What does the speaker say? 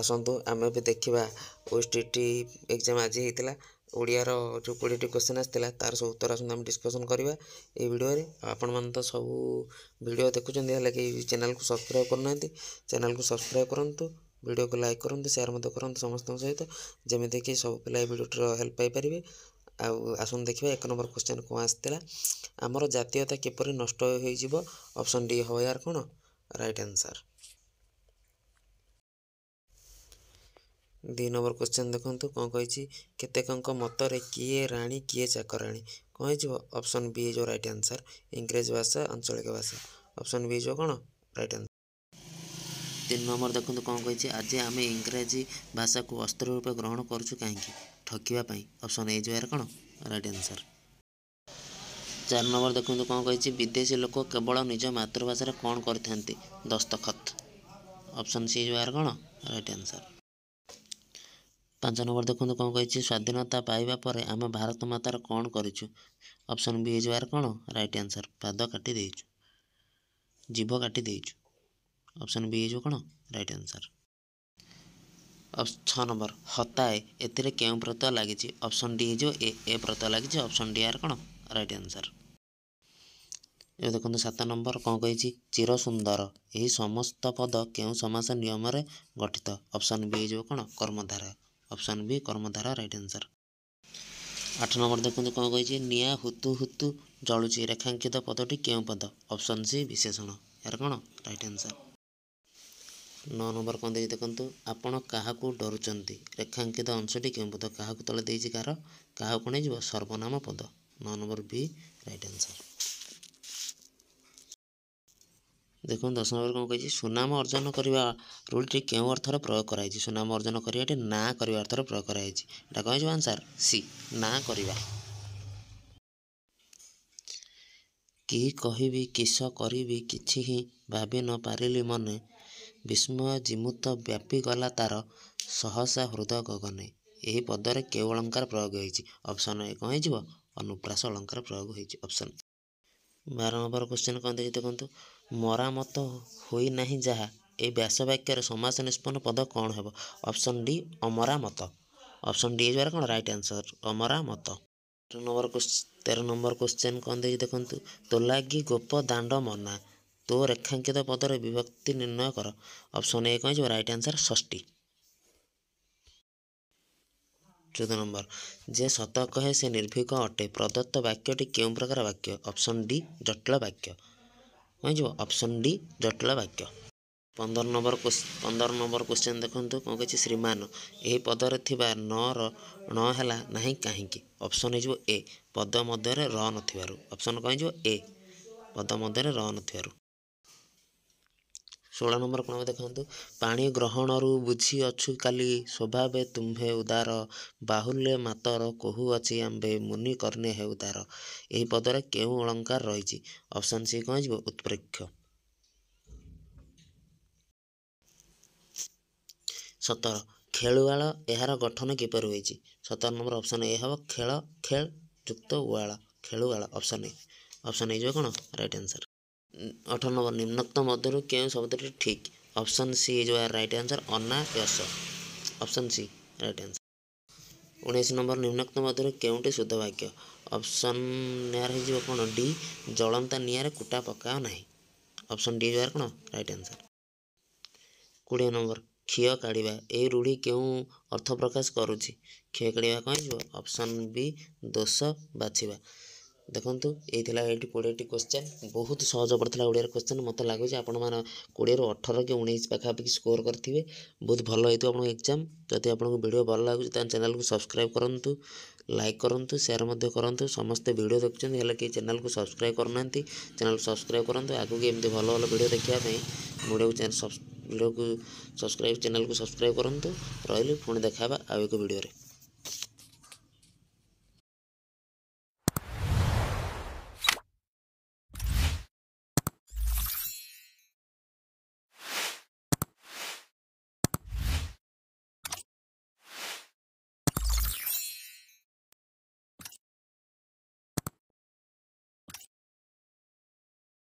ଆସନ୍ତୁ ଆମେ ବି ଦେଖିବା ଓଏସ୍ଟି ଏକ୍ଜାମ୍ ଆଜି ହେଇଥିଲା ଓଡ଼ିଆର ଯେଉଁ କୋଡ଼ିଏଟି କୋଶ୍ଚିନ୍ ଆସିଥିଲା ତା'ର ସବୁ ଉତ୍ତର ଆସନ୍ତୁ ଆମେ ଡିସ୍କସନ୍ କରିବା ଏଇ ଭିଡ଼ିଓରେ ଆପଣମାନେ ତ ସବୁ ଭିଡ଼ିଓ ଦେଖୁଛନ୍ତି ହେଲେ କି ଚ୍ୟାନେଲ୍କୁ ସବସ୍କ୍ରାଇବ୍ କରୁନାହାନ୍ତି ଚ୍ୟାନେଲ୍କୁ ସବସ୍କ୍ରାଇବ୍ କରନ୍ତୁ ଭିଡ଼ିଓକୁ ଲାଇକ୍ କରନ୍ତୁ ସେୟାର୍ ମଧ୍ୟ କରନ୍ତୁ ସମସ୍ତଙ୍କ ସହିତ ଯେମିତିକି ସବୁ ପିଲା ଏଇ ଭିଡ଼ିଓଟିର ହେଲ୍ପ ପାଇପାରିବେ ଆଉ ଆସନ୍ତୁ ଦେଖିବା ଏକ ନମ୍ବର କୋଶ୍ଚିନ୍ କ'ଣ ଆସିଥିଲା ଆମର ଜାତୀୟତା କିପରି ନଷ୍ଟ ହୋଇଯିବ ଅପସନ୍ ଡି ହେବ ଏହାର କ'ଣ ରାଇଟ୍ ଆନ୍ସର୍ ଦୁଇ ନମ୍ବର କ୍ୱେଶ୍ଚନ୍ ଦେଖନ୍ତୁ କ'ଣ କହିଛି କେତେକଙ୍କ ମତରେ କିଏ ରାଣୀ କିଏ ଚାକରାଣୀ କ'ଣ ହେଇଯିବ ଅପସନ୍ ବି ହେଇଯିବ ରାଇଟ୍ ଆନ୍ସର ଇଂରେଜ ଭାଷା ଆଞ୍ଚଳିକ ଭାଷା ଅପସନ୍ ବି ହେଇଯିବ କ'ଣ ରାଇଟ୍ ଆନ୍ସର ତିନି ନମ୍ବର ଦେଖନ୍ତୁ କ'ଣ କହିଛି ଆଜି ଆମେ ଇଂରାଜୀ ଭାଷାକୁ ଅସ୍ତ୍ର ରୂପେ ଗ୍ରହଣ କରୁଛୁ କାହିଁକି ଠକିବା ପାଇଁ ଅପସନ୍ ଏ ଏହାର କ'ଣ ରାଇଟ୍ ଆନ୍ସର ଚାରି ନମ୍ବର ଦେଖନ୍ତୁ କ'ଣ କହିଛି ବିଦେଶୀ ଲୋକ କେବଳ ନିଜ ମାତୃଭାଷାରେ କ'ଣ କରିଥାନ୍ତି ଦସ୍ତଖତ ଅପସନ୍ ସି ହେଇଯିବ କ'ଣ ରାଇଟ୍ ଆନ୍ସର ପାଞ୍ଚ ନମ୍ବର ଦେଖନ୍ତୁ କ'ଣ କହିଛି ସ୍ୱାଧୀନତା ପାଇବା ପରେ ଆମେ ଭାରତ ମାତାର କ'ଣ କରିଛୁ ଅପସନ୍ ବି ହେଇଯିବାର କ'ଣ ରାଇଟ୍ ଆନ୍ସର୍ ପାଦ କାଟି ଦେଇଛୁ ଜୀବ କାଟି ଦେଇଛୁ ଅପସନ୍ ବି ହେଇଯିବ କ'ଣ ରାଇଟ୍ ଆନ୍ସର୍ ଛଅ ନମ୍ବର ହତାଏ ଏଥିରେ କେଉଁ ପ୍ରତ ଲାଗିଛି ଅପସନ୍ ଡି ହେଇଯିବ ଏ ଏ ପ୍ରତ ଲାଗିଛି ଅପସନ୍ ଡି ଆର୍ କ'ଣ ରାଇଟ୍ ଆନ୍ସର ଏବେ ଦେଖନ୍ତୁ ସାତ ନମ୍ବର କ'ଣ କହିଛି ଚିର ସୁନ୍ଦର ଏହି ସମସ୍ତ ପଦ କେଉଁ ସମାସ ନିୟମରେ ଗଠିତ ଅପସନ୍ ବି ହେଇଯିବ କ'ଣ କର୍ମଧାରା अप्सन वि कर्मधारा रट आन्सर आठ नम्बर देख्नु हुतु निँ हुन्छ रेखांकित पदटी के पद अप्सन सी विशेषण या कइट आन्सर नम्बरको देख्नु आपुरी रेखांकित अंशटी के पद कहाँको तलदे कहाँ जो सर्वनाम पद नंबर बी रइट आंसर ଦେଖନ୍ତୁ ଦଶ ନମ୍ବର କ'ଣ କହିଛି ସୁନାମ ଅର୍ଜନ କରିବା ରୁଲ୍ଟି କେଉଁ ଅର୍ଥର ପ୍ରୟୋଗ କରାଯାଇଛି ସୁନାମ ଅର୍ଜନ କରିବାଟି ନାଁ କରିବା ଅର୍ଥର ପ୍ରୟୋଗ କରାଯାଇଛି ଏଇଟା କହିଯିବ ଆନ୍ସାର୍ ସି ନାଁ କରିବା କି କହିବି କିସ କରିବି କିଛି ହିଁ ଭାବି ନ ପାରିଲି ମନେ ବିସ୍ମୟ ଜିମୁତ ବ୍ୟାପିଗଲା ତାର ସହସା ହୃଦୟ ଗଗନେ ଏହି ପଦରେ କେଉଁ ଅଳଙ୍କାର ପ୍ରୟୋଗ ହୋଇଛି ଅପସନ୍ ଏ କ'ଣ ହେଇଯିବ ଅନୁପ୍ରାସ ଅଳଙ୍କାର ପ୍ରୟୋଗ ହୋଇଛି ଅପସନ୍ ବାର ନମ୍ବର କୋଶ୍ଚିନ୍ କ'ଣ ଦେଖି ଦେଖନ୍ତୁ ମରାମତ ହୋଇନାହିଁ ଯାହା ଏ ବ୍ୟାସବାକ୍ୟର ସମାସ ନିଷ୍ପନ୍ନ ପଦ କ'ଣ ହେବ ଅପସନ୍ ଡି ଅମରାମତ ଅପସନ୍ ଡି ହେଇଯିବାର କ'ଣ ରାଇଟ୍ ଆନ୍ସର ଅମରାମତ ତେର ନମ୍ବର ତେର ନମ୍ବର କୋଶ୍ଚେନ୍ କ'ଣ ଦେଇଛି ଦେଖନ୍ତୁ ତୋ ଲାଗି ଗୋପ ଦାଣ୍ଡ ମନା ତୋ ରେଖାଙ୍କିତ ପଦର ବିଭକ୍ତି ନିର୍ଣ୍ଣୟ କର ଅପସନ୍ ଏ କହିଯିବ ରାଇଟ୍ ଆନ୍ସର ଷଷ୍ଠୀ ଚଉଦ ନମ୍ବର ଯେ ସତ କହେ ସେ ନିର୍ଭୀକ ଅଟେ ପ୍ରଦତ୍ତ ବାକ୍ୟଟି କେଉଁ ପ୍ରକାର ବାକ୍ୟ ଅପସନ୍ ଡି ଜଟିଳ ବାକ୍ୟ ହେଇଯିବ ଅପସନ୍ ଡି ଜଟିଳ ବାକ୍ୟ ପନ୍ଦର ନମ୍ବର ପନ୍ଦର ନମ୍ବର କୋଶ୍ଚିନ୍ ଦେଖନ୍ତୁ କ'ଣ କହିଛି ଶ୍ରୀମାନ ଏହି ପଦରେ ଥିବା ନର ଣ ହେଲା ନାହିଁ କାହିଁକି ଅପସନ୍ ହେଇଯିବ ଏ ପଦ ମଧ୍ୟରେ ର ନଥିବାରୁ ଅପସନ୍ କ'ଣ ହେଇଯିବ ଏ ପଦ ମଧ୍ୟରେ ର ନଥିବାରୁ ଷୋହଳ ନମ୍ବର କ'ଣ ଦେଖନ୍ତୁ ପାଣି ଗ୍ରହଣରୁ ବୁଝି ଅଛୁ କାଲି ସ୍ୱଭାବେ ତୁମ୍ଭେ ଉଦାର ବାହୁଲ୍ୟ ମାତର କହୁଅଛି ଆମ୍ଭେ ମୁନି କର୍ଣ୍ଣେ ହେଉ ତାର ଏହି ପଦରେ କେଉଁ ଅଳଙ୍କାର ରହିଛି ଅପସନ୍ ସି କ'ଣ ହେଇଯିବ ଉତ୍ପ୍ରେକ୍ଷ ସତର ଖେଳୁଆଳ ଏହାର ଗଠନ କିପରି ହୋଇଛି ସତର ନମ୍ବର ଅପସନ୍ ଏ ହେବ ଖେଳ ଖେଳ ଯୁକ୍ତ ଉଆଳ ଖେଳୁଆଳ ଅପସନ୍ ଏ ଅପସନ୍ ହେଇଯିବ କ'ଣ ରାଇଟ୍ ଆନ୍ସର ଅଠର ନମ୍ବର ନିମ୍ନକ୍ତ ମଧ୍ୟରୁ କେଉଁ ଶବ୍ଦଟି ଠିକ୍ ଅପସନ୍ ସି ଇଜ୍ ୱାର ରାଇଟ୍ ଆନ୍ସର ଅନା ୟସ ଅପସନ୍ ସି ରାଇଟ୍ ଆନ୍ସର ଉଣେଇଶ ନମ୍ବର ନିମ୍ନକ୍ତ ମଧ୍ୟରୁ କେଉଁଟି ଶୁଦ୍ଧ ବାକ୍ୟ ଅପସନ୍ ନିଆର ହେଇଯିବ କ'ଣ ଡି ଜଳନ୍ତା ନିଆଁରେ କୁଟା ପକାଅ ନାହିଁ ଅପସନ୍ ଡି ଜୁଆର କ'ଣ ରାଇଟ୍ ଆନ୍ସର୍ କୋଡ଼ିଏ ନମ୍ବର କ୍ଷୀୟ କାଢ଼ିବା ଏହି ରୂଢ଼ି କେଉଁ ଅର୍ଥ ପ୍ରକାଶ କରୁଛି କ୍ଷୟ କାଢ଼ିବା କ'ଣ ହେଇଯିବ ଅପସନ୍ ବି ଦୋଷ ବାଛିବା ଦେଖନ୍ତୁ ଏଇ ଥିଲା ଏଇଟି କୋଡ଼ିଏଟି କୋଶ୍ଚେନ୍ ବହୁତ ସହଜ ପଡ଼ିଥିଲା ଓଡ଼ିଆର କୋଶ୍ଚେନ୍ ମୋତେ ଲାଗୁଛି ଆପଣମାନେ କୋଡ଼ିଏରୁ ଅଠର କି ଉଣେଇଶ ପାଖାପାଖି ସ୍କୋର୍ କରିଥିବେ ବହୁତ ଭଲ ହେଇଥିବ ଆପଣଙ୍କ ଏକ୍ଜାମ୍ ଯଦି ଆପଣଙ୍କୁ ଭିଡ଼ିଓ ଭଲ ଲାଗୁଛି ତାହେଲେ ଚ୍ୟାନେଲ୍କୁ ସବସ୍କ୍ରାଇବ୍ କରନ୍ତୁ ଲାଇକ୍ କରନ୍ତୁ ସେୟାର୍ ମଧ୍ୟ କରନ୍ତୁ ସମସ୍ତେ ଭିଡ଼ିଓ ଦେଖୁଛନ୍ତି ହେଲେ କେହି ଚ୍ୟାନେଲ୍କୁ ସବସ୍କ୍ରାଇବ୍ କରୁନାହାନ୍ତି ଚ୍ୟାନେଲ୍ ସବସ୍କ୍ରାଇବ୍ କରନ୍ତୁ ଆଗକୁ ଏମିତି ଭଲ ଭଲ ଭିଡ଼ିଓ ଦେଖିବା ପାଇଁ ଭିଡ଼ିଓକୁ ଚ୍ୟାନେଲ୍ ଭିଡ଼ିଓକୁ ସବସ୍କ୍ରାଇବ୍ ଚ୍ୟାନେଲ୍କୁ ସବସ୍କ୍ରାଇବ୍ କରନ୍ତୁ ରହିଲି ପୁଣି ଦେଖା ହେବା ଆଉ ଏକ ଭିଡ଼ିଓରେ